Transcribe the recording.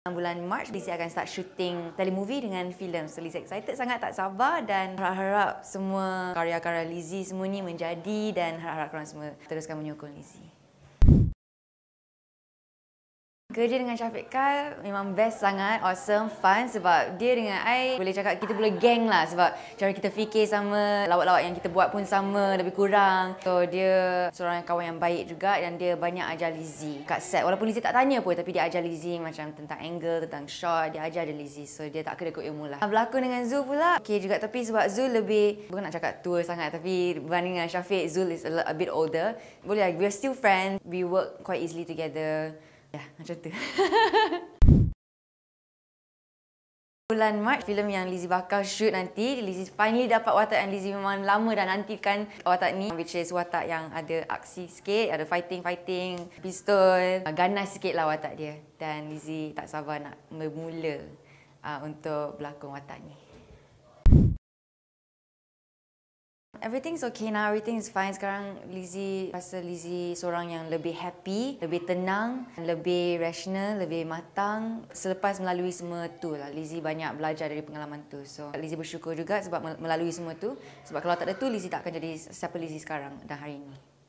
Dalam bulan Mac, Lizzie akan start shooting movie dengan filem. So Lizzie excited sangat, tak sabar dan harap-harap semua karya-karya Lizzie semua ni menjadi dan harap-harap korang semua teruskan menyokong Lizzie. Kerja dengan Syafiq Kal memang best sangat, awesome, fun sebab dia dengan I boleh cakap kita boleh gang lah sebab cara kita fikir sama, lawak-lawak yang kita buat pun sama lebih kurang. So dia seorang kawan yang baik juga dan dia banyak ajar Lizzie kat set. Walaupun Lizzie tak tanya pun tapi dia ajar Lizzie macam tentang angle, tentang shot, dia ajar dia Lizzie. So dia tak kena ikut ilmu lah. Berlakon dengan Zul pula, okay juga tapi sebab Zul lebih, bukan nak cakap tua sangat tapi berbanding dengan Syafiq, Zul is a, a bit older. Boleh lah, we are still friends, we work quite easily together. Ya, macam tu. bulan Mac filem yang Lizzie bakal shoot nanti Lizzie finally dapat watak yang Lizzie memang lama dah nantikan watak ni which is watak yang ada aksi sikit ada fighting fighting pistol ganas sikit lah watak dia dan Lizzie tak sabar nak bermula uh, untuk berlakon watak ni everything's okay now, Everything is fine. Sekarang Lizzie rasa Lizzie seorang yang lebih happy, lebih tenang, lebih rational, lebih matang. Selepas melalui semua tu lah, Lizzie banyak belajar dari pengalaman tu. So Lizzie bersyukur juga sebab melalui semua tu. Sebab kalau tak ada tu, Lizzie tak akan jadi siapa Lizzie sekarang dan hari ini.